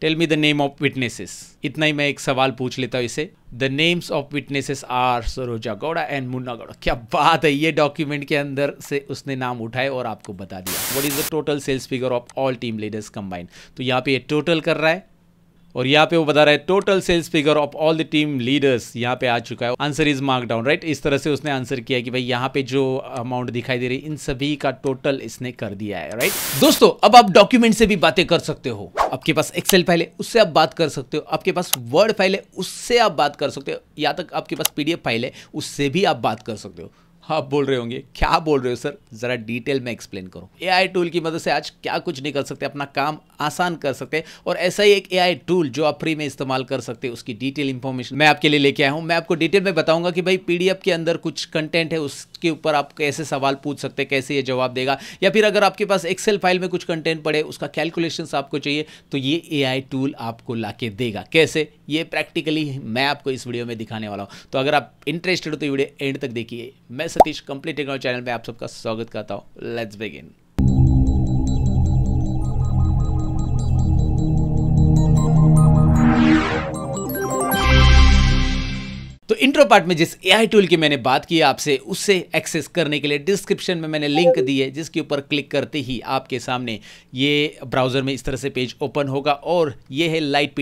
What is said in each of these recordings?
tell me the name of witnesses इतना ही मैं एक सवाल पूछ लेता हूँ इसे the names of witnesses are Saroja Gowda and Munna Gowda क्या बात है ये डॉक्यूमेंट के अंदर से उसने नाम उठाए और आपको बता दिया what is the total sales figure of all team leaders combined तो यहाँ पे ये टोटल कर रहा है और यहाँ पे वो बता रहा है total sales figure of all the team leaders यहाँ पे आ चुका है answer is mark down right इस तरह से उसने आंसर किया कि भाई यहाँ पे जो अमाउंट दिखाई दे रही इन सभी का टोटल इसने कर दिया है राइट दोस्तों अब आप डॉक्यूमेंट से भी बातें कर सकते हो आपके पास एक्सेल फाइल है उससे आप बात कर सकते हो आपके पास वर्ड फाइल है उससे आप बात कर सकते हो या तक आपके पास पीडीएफ फाइल है उससे भी आप बात कर सकते हो आप हाँ, बोल रहे होंगे क्या बोल रहे हो सर ज़रा डिटेल में एक्सप्लेन करो ए टूल की मदद मतलब से आज क्या कुछ नहीं कर सकते अपना काम आसान कर सकते और ऐसा ही एक ए टूल जो आप फ्री में इस्तेमाल कर सकते उसकी डिटेल इंफॉर्मेशन मैं आपके लिए लेके आया हूँ मैं आपको डिटेल में बताऊंगा कि भाई पीडीएफ के अंदर कुछ कंटेंट है उसके ऊपर आप कैसे सवाल पूछ सकते हैं कैसे ये जवाब देगा या फिर अगर आपके पास एक्सेल फाइल में कुछ कंटेंट पड़े उसका कैलकुलेशन आपको चाहिए तो ये ए टूल आपको ला देगा कैसे ये प्रैक्टिकली मैं आपको इस वीडियो में दिखाने वाला हूँ तो अगर आप इंटरेस्टेड हो तो वीडियो एंड तक देखिए मैं सतीश कंप्लीट टेक्नोलॉजी चैनल में आप सबका स्वागत करता हूँ लेट्स बिगिन तो इंट्रो पार्ट में जिस एआई टूल की मैंने बात की आपसे उससे एक्सेस करने के लिए डिस्क्रिप्शन में मैंने लिंक दी है जिसके ऊपर क्लिक करते ही आपके सामने ये ब्राउज़र में इस तरह से पेज ओपन होगा और ये है लाइट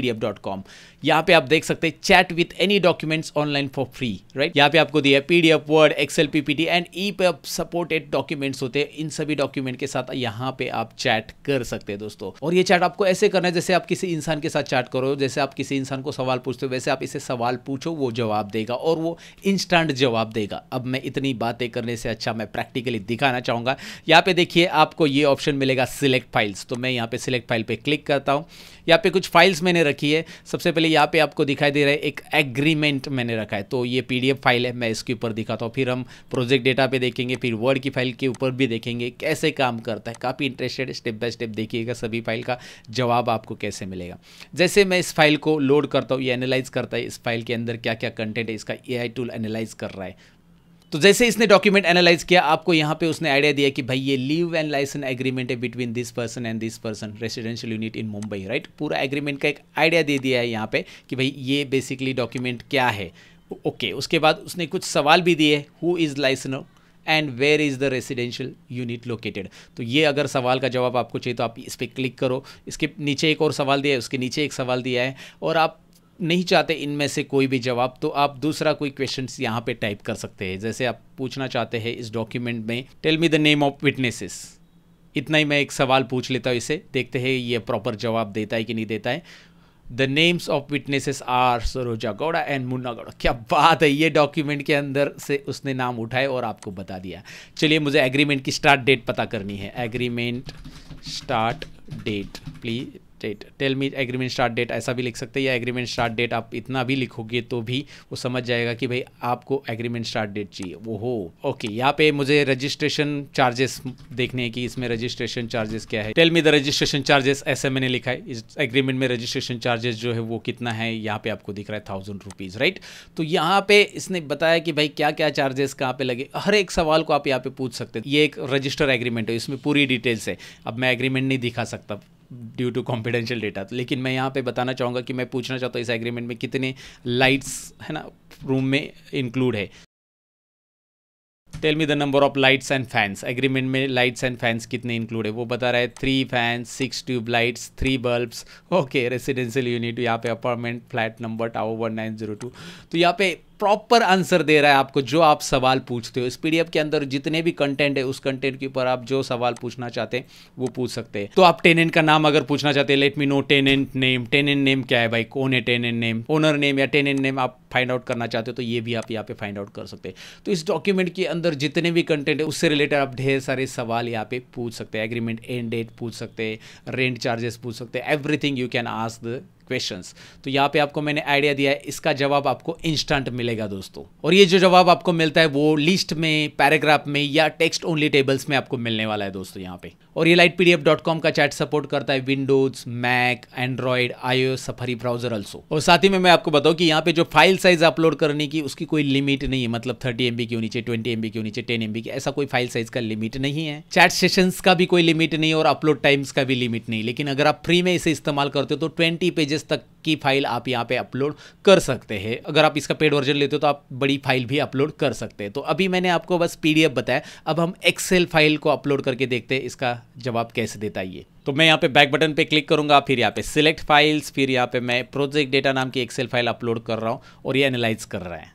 यहाँ पे आप देख सकते हैं chat with any documents online for free right यहाँ पे आपको दिया PDF Word Excel PPT and ePub supported documents होते हैं इन सभी डॉक्यूमेंट के साथ यहाँ पे आप चैट कर सकते हैं दोस्तों और ये चैट आपको ऐसे करना है जैसे आप किसी इंसान के साथ चैट करो जैसे आप किसी इंसान को सवाल पूछते हो वैसे आप इसे सवाल पूछो वो जवाब देगा और वो इंस्टेंट जवाब देगा अब मैं इतनी बातें करने से अच्छा मैं प्रैक्टिकली दिखाना चाहूँगा यहाँ पे देखिए आपको ये ऑप्शन मिलेगा सिलेक्ट फाइल्स तो मैं यहाँ पे सिलेक्ट फाइल पे क्लिक करता हूँ यहाँ पे कुछ फाइल्स मैंने रखी है सबसे पहले लिए यहाँ पे आपको दिखाई दे रहा है एक एग्रीमेंट मैंने रखा है तो ये पीडीएफ फाइल है मैं इसके ऊपर दिखाता हूँ फिर हम प्रोजेक्ट डेटा पे देखेंगे फिर वर्ड की फाइल के ऊपर भी देखेंगे कैसे काम करता है काफ़ी इंटरेस्टेड स्टेप बाय स्टेप देखिएगा सभी फाइल का जवाब आपको कैसे मिलेगा जैसे मैं इस फाइल को लोड करता हूँ ये एनालाइज करता है इस फाइल के अंदर क्या क्या कंटेंट है इसका ए टूल एनालाइज कर रहा है तो जैसे इसने डॉक्यूमेंट एनालाइज किया आपको यहाँ पे उसने आइडिया दिया कि भाई ये लीव एंड लाइसेंस एग्रीमेंट है between this person and this person residential unit in Mumbai right पूरा एग्रीमेंट का एक आइडिया दे दिया है यहाँ पे कि भाई ये बेसिकली डॉक्यूमेंट क्या है ओके okay, उसके बाद उसने कुछ सवाल भी दिए who is licensor and where is the residential unit located तो ये अगर सवाल का जवाब आपको चाहिए तो आप इस पर क्लिक करो इसके नीचे एक और सवाल दिया है उसके नीचे एक सवाल दिया है और आप नहीं चाहते इनमें से कोई भी जवाब तो आप दूसरा कोई क्वेश्चन यहाँ पे टाइप कर सकते हैं जैसे आप पूछना चाहते हैं इस डॉक्यूमेंट में tell me the name of witnesses इतना ही मैं एक सवाल पूछ लेता हूँ इसे देखते हैं ये प्रॉपर जवाब देता है कि नहीं देता है the names of witnesses are Saroja Gowda and Munna Gowda क्या बात है ये डॉक्यूमेंट के अंदर से उसने नाम उठाए और आपको बता दिया चलिए मुझे एग्रीमेंट की स्टार्ट डेट पता करनी है agreement start date please date tell me agreement start date ऐसा भी लिख सकते हैं या एग्रीमेंट स्टार्ट डेट आप इतना भी लिखोगे तो भी वो समझ जाएगा कि भाई आपको एग्रीमेंट स्टार्ट डेट चाहिए वो हो ओके यहाँ पे मुझे रजिस्ट्रेशन चार्जेस देखने हैं कि इसमें रजिस्ट्रेशन चार्जेस क्या है tell me the registration charges ऐसे मैंने लिखा है इस एग्रीमेंट में रजिस्ट्रेशन चार्जेस जो है वो कितना है यहाँ पे आपको दिख रहा है थाउजेंड रुपीज़ राइट तो यहाँ पे इसने बताया कि भाई क्या क्या चार्जेस कहाँ पे लगे हर एक सवाल को आप यहाँ पे पूछ सकते हैं ये एक रजिस्टर एग्रीमेंट है इसमें पूरी डिटेल्स है अब मैं एग्रीमेंट नहीं दिखा सकता ड्यू टू कॉन्फिडेंशियल डेटा लेकिन मैं यहाँ पे बताना चाहूँगा कि मैं पूछना चाहता हूँ इस एग्रीमेंट में कितने लाइट्स है ना रूम में इंक्लूड है tell me the number of lights and fans agreement में लाइट्स एंड फैंस कितने इंक्लूड है वो बता रहा है three fans six tube lights three bulbs okay residential unit यहाँ पे apartment flat number tower one nine zero two तो यहाँ पे प्रॉपर आंसर दे रहा है आपको जो आप सवाल पूछते हो इस पीडीएफ के अंदर जितने भी कंटेंट है उस कंटेंट के ऊपर आप जो सवाल पूछना चाहते हैं वो पूछ सकते हैं तो आप टेनेंट का नाम अगर पूछना चाहते हैं let me know tenant name tenant name क्या है भाई कौन है टेनेंट नेम ओनर नेम या टेनेंट नेम आप फाइंड आउट करना चाहते हो तो ये भी आप यहाँ पे फाइंड आउट कर सकते हैं तो इस डॉक्यूमेंट के अंदर जितने भी कंटेंट है उससे रिलेटेड आप ढेर सारे सवाल यहाँ पे पूछ सकते हैं एग्रीमेंट एंड डेट पूछ सकते हैं रेंट चार्जेस पूछ सकते हैं everything you can ask the questions तो यहाँ पे आपको मैंने आइडिया दिया है इसका जवाब आपको इंस्टेंट मिलेगा दोस्तों और ये जो जवाब आपको मिलता है वो लिस्ट में पैराग्राफ में या टेक्स्ट ओनली टेबल्स में आपको मिलने वाला है दोस्तों यहाँ पे और ये लाइट पीडीएफ डॉट कॉम का चैट सपोर्ट करता है Windows Mac Android iOS Safari browser also और साथ ही में मैं आपको बताऊँ कि यहाँ पे जो फाइल साइज अपलोड करने की उसकी कोई लिमिट नहीं है मतलब थर्टी एमबी की नीचे ट्वेंटी एमबी की नीचे टेन एमबी की ऐसा कोई फाइल साइज का लिमिट नहीं है चैट सेशन का भी कोई लिमिट नहीं और अपलोड टाइम्स का भी लिमिट नहीं लेकिन अगर आप फ्री में इसे इस्तेमाल करते हो तो ट्वेंटी पेजेस पेजेस तक की फाइल आप यहाँ पे अपलोड कर सकते हैं अगर आप इसका पेड वर्जन लेते हो तो आप बड़ी फाइल भी अपलोड कर सकते हैं तो अभी मैंने आपको बस पीडीएफ बताया अब हम एक्सेल फाइल को अपलोड करके देखते हैं इसका जवाब कैसे देता है ये तो मैं यहाँ पे बैक बटन पे क्लिक करूंगा फिर यहाँ पे सिलेक्ट फाइल्स फिर यहाँ पे मैं प्रोजेक्ट डेटा नाम की एक्सेल फाइल अपलोड कर रहा हूँ और ये एनालाइज कर रहा है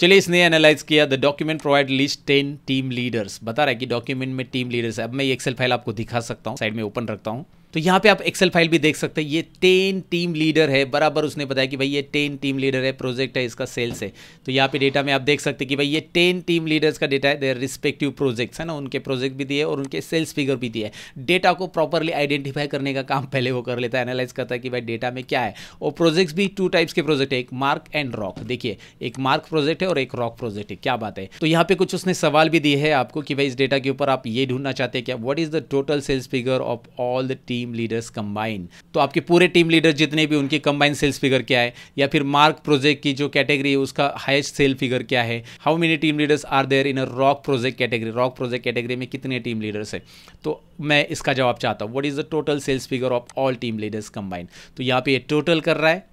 चलिए इसने एनालाइज किया the document provide list ten team leaders बता रहा है कि डॉक्यूमेंट में टीम लीडर्स है अब मैं ये एक्सेल फाइल आपको दिखा सकता हूँ साइड में ओपन रखता हूँ तो यहाँ पे आप एक्सेल फाइल भी देख सकते हैं ये टेन टीम लीडर है बराबर उसने बताया कि भाई ये टेन टीम लीडर है प्रोजेक्ट है इसका सेल्स है तो यहाँ पे डेटा में आप देख सकते हैं कि भाई ये टेन टीम लीडर्स का डेटा है देर रिस्पेक्टिव प्रोजेक्ट्स है ना उनके प्रोजेक्ट भी दिए और उनके सेल्स फिगर भी दिए डेटा को प्रॉपरली आइडेंटिफाई करने का काम पहले वो कर लेता है एनालाइज करता है कि भाई डेटा में क्या है और प्रोजेक्ट्स भी टू टाइप्स के प्रोजेक्ट है एक मार्क एंड रॉक देखिए एक मार्क प्रोजेक्ट है और एक रॉक प्रोजेक्ट है क्या बात है तो यहाँ पे कुछ उसने सवाल भी दिए है आपको कि भाई इस डेटा के ऊपर आप ये ढूंढना चाहते हैं क्या what is the total sales figure of all the team team leaders combine तो आपके पूरे टीम लीडर जितने भी उनकी कंबाइन सेल्स फिगर क्या है या फिर मार्क प्रोजेक्ट की जो कैटेगरी है उसका हाइस्ट सेल फिगर क्या है how many team leaders are there in rock project category rock project category में कितने टीम लीडर्स है तो मैं इसका जवाब चाहता हूँ what is the total sales figure of all team leaders combine तो यहाँ पे ये टोटल कर रहा है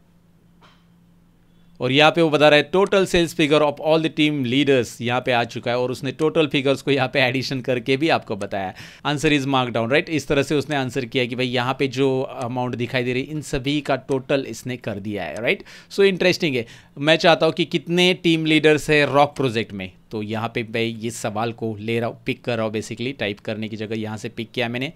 और यहाँ पे वो बता रहा है total sales figure of all the team leaders यहाँ पे आ चुका है और उसने टोटल फिगर्स को यहाँ पे एडिशन करके भी आपको बताया answer is mark down right इस तरह से उसने आंसर किया कि भाई यहाँ पे जो अमाउंट दिखाई दे रही इन सभी का टोटल इसने कर दिया है राइट सो इंटरेस्टिंग है मैं चाहता हूँ कि कितने टीम लीडर्स है रॉक प्रोजेक्ट में तो यहाँ पे मैं ये सवाल को ले रहा हूँ पिक कर रहा हूँ बेसिकली टाइप करने की जगह यहाँ से पिक किया मैंने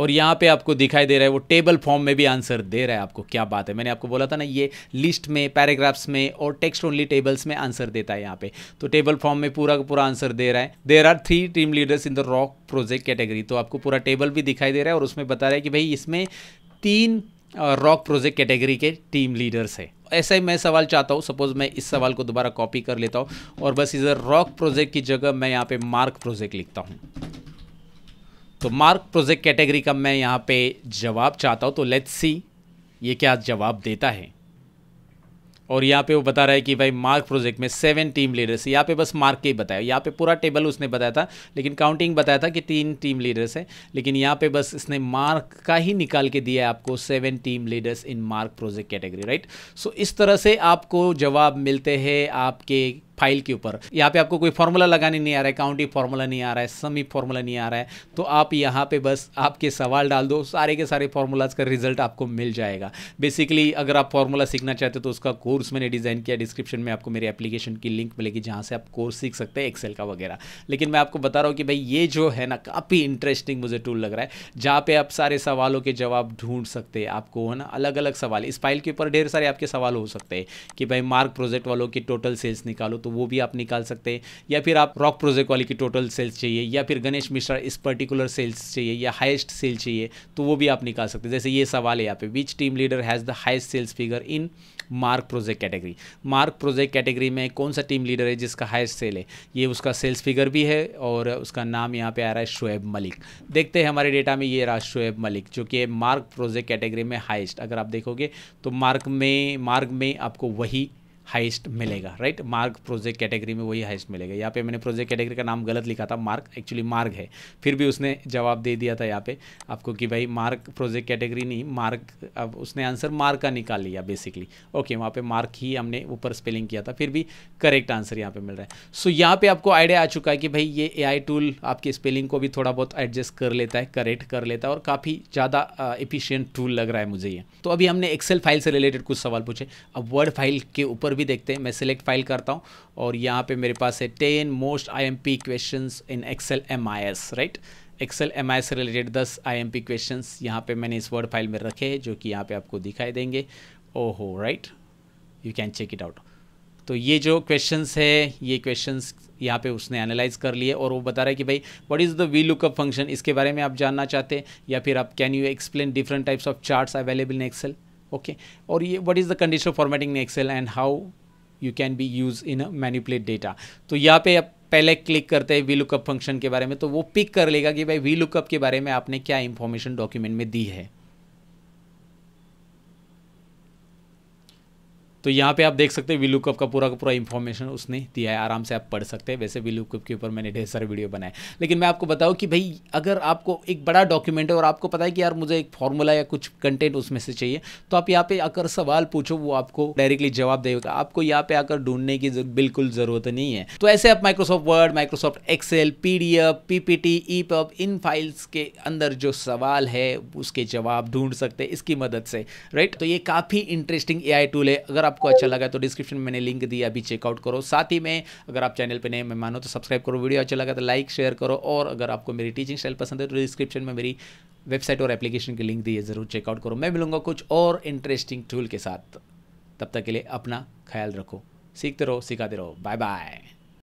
और यहाँ पे आपको दिखाई दे रहा है वो टेबल फॉर्म में भी आंसर दे रहा है आपको क्या बात है मैंने आपको बोला था ना ये लिस्ट में पैराग्राफ्स में और टेक्स्ट ओनली टेबल्स में आंसर देता है यहाँ पे तो टेबल फॉर्म में पूरा का पूरा आंसर दे रहा है there are three team leaders in the rock project category तो आपको पूरा टेबल भी दिखाई दे रहा है और उसमें बता रहा है कि भाई इसमें तीन रॉक प्रोजेक्ट कैटेगरी के टीम लीडर्स है ऐसा ही मैं सवाल चाहता हूँ सपोज मैं इस सवाल को दोबारा कॉपी कर लेता हूँ और बस इधर रॉक प्रोजेक्ट की जगह मैं यहाँ पे मार्क प्रोजेक्ट लिखता हूँ तो मार्क प्रोजेक्ट कैटेगरी का मैं यहाँ पे जवाब चाहता हूँ तो लेट्स सी ये क्या जवाब देता है और यहाँ पे वो बता रहा है कि भाई मार्क प्रोजेक्ट में सेवन टीम लीडर्स यहाँ पे बस मार्क के ही बताया यहाँ पे पूरा टेबल उसने बताया था लेकिन काउंटिंग बताया था कि तीन टीम लीडर्स हैं लेकिन यहाँ पे बस इसने मार्क का ही निकाल के दिया है आपको seven team leaders in mark project category right so इस तरह से आपको जवाब मिलते हैं आपके फाइल के ऊपर यहाँ पे आपको कोई फॉर्मूला लगाने नहीं आ रहा है काउंटी फॉर्मूला नहीं आ रहा है समी फॉर्मूला नहीं आ रहा है तो आप यहाँ पे बस आपके सवाल डाल दो सारे के सारे फॉर्मूलाज का रिजल्ट आपको मिल जाएगा बेसिकली अगर आप फॉर्मूला सीखना चाहते हो तो उसका कोर्स मैंने डिज़ाइन किया डिस्क्रिप्शन में आपको मेरे एप्लीकेशन की लिंक मिलेगी जहाँ से आप कोर्स सीख सकते हैं एक्सेल का वगैरह लेकिन मैं आपको बता रहा हूँ कि भाई ये जो है ना काफ़ी इंटरेस्टिंग मुझे टूल लग रहा है जहाँ पे आप सारे सवालों के जवाब ढूंढ सकते हैं आपको है ना अलग अलग सवाल इस फाइल के ऊपर ढेर सारे आपके सवाल हो सकते हैं कि भाई मार्क प्रोजेक्ट वालों की टोटल सेल्स निकालो तो तो वो भी आप निकाल सकते हैं या फिर आप रॉक प्रोजेक्ट वाली की टोटल सेल्स चाहिए या फिर गणेश मिश्रा इस पर्टिकुलर सेल्स चाहिए या हाइस्ट सेल चाहिए तो वो भी आप निकाल सकते हैं जैसे ये सवाल है यहाँ पे which team leader has the highest sales figure in mark project category mark project category में कौन सा टीम लीडर है जिसका हाइस्ट सेल है ये उसका सेल्स फिगर भी है और उसका नाम यहाँ पे आ रहा है शुएब मलिक देखते हैं हमारे डेटा में ये रहा शुएब मलिक जो कि मार्क प्रोजेक्ट कैटेगरी में हाइस्ट अगर आप देखोगे तो मार्क में मार्ग में आपको वही हाइस्ट मिलेगा राइट मार्ग प्रोजेक्ट कैटेगरी में वही हाइस्ट मिलेगा यहाँ पे मैंने प्रोजेक्ट कैटेगरी का नाम गलत लिखा था मार्क एक्चुअली मार्ग है फिर भी उसने जवाब दे दिया था यहाँ पे आपको कि भाई मार्क प्रोजेक्ट कैटेगरी नहीं मार्क अब उसने आंसर मार्क का निकाल लिया बेसिकली ओके वहाँ पर मार्क ही हमने ऊपर स्पेलिंग किया था फिर भी करेक्ट आंसर यहाँ पर मिल रहा है सो so, यहाँ पर आपको आइडिया आ चुका है कि भाई ये ए टूल आपकी स्पेलिंग को भी थोड़ा बहुत एडजस्ट कर लेता है करेक्ट कर लेता है और काफ़ी ज़्यादा एफिशियंट टूल लग रहा है मुझे ये तो अभी हमने एक्सेल फाइल से रिलेटेड कुछ सवाल पूछे अब वर्ड फाइल के ऊपर भी देखते हैं मैं सिलेक्ट फाइल करता हूँ और यहाँ पे मेरे पास है ten most I M P question in Excel M I S right Excel M I से रिलेटेड दस आई एम पी क्वेश्चन यहाँ पर मैंने इस वर्ड फाइल में रखे जो कि यहाँ पर आपको दिखाई देंगे ओ हो right you can check it out तो ये जो क्वेश्चंस है ये क्वेश्चंस यहाँ पे उसने एनालाइज कर लिए और वो बता रहा है कि भाई what is the V lookup function इसके बारे में आप जानना चाहते हैं या फिर आप can you explain different types of charts available in Excel okay और ये what is the condition formatting in Excel and how you can be use in manipulate data तो यहाँ पे आप पहले क्लिक करते हैं वी लुकअप फंक्शन के बारे में तो वो पिक कर लेगा कि भाई वी लुकअप के बारे में आपने क्या इन्फॉर्मेशन डॉक्यूमेंट में दी है तो यहाँ पे आप देख सकते हैं वीलूकअप का पूरा का पूरा इन्फॉर्मेशन उसने दिया है आराम से आप पढ़ सकते हैं वैसे वीलूकअप के ऊपर मैंने ढेर सारे वीडियो बनाए लेकिन मैं आपको बताऊँ कि भाई अगर आपको एक बड़ा डॉक्यूमेंट है और आपको पता है कि यार मुझे एक फॉर्मूला या कुछ कंटेंट उसमें से चाहिए तो आप यहाँ पे आकर सवाल पूछो वो आपको डायरेक्टली जवाब देगा आपको यहाँ पे आकर ढूंढने की बिल्कुल ज़रूरत नहीं है तो ऐसे आप Microsoft Word Microsoft Excel P D F e pub in files के अंदर जो सवाल है उसके जवाब ढूंढ सकते हैं इसकी मदद से राइट तो ये काफ़ी इंटरेस्टिंग ए टूल है अगर आपको अच्छा लगा तो डिस्क्रिप्शन में मैंने लिंक दिया अभी चेकआउट करो साथ ही में अगर आप चैनल पर नए मेहमान हो तो सब्सक्राइब करो वीडियो अच्छा लगा तो लाइक शेयर करो और अगर आपको मेरी टीचिंग स्टाइल पसंद है तो डिस्क्रिप्शन में मेरी वेबसाइट और एप्लीकेशन की लिंक दिए ज़रूर चेकआउट करो मैं मिलूंगा कुछ और इंटरेस्टिंग टूल के साथ तब तक के लिए अपना ख्याल रखो सीखते रहो सिखाते रहो बाय बाय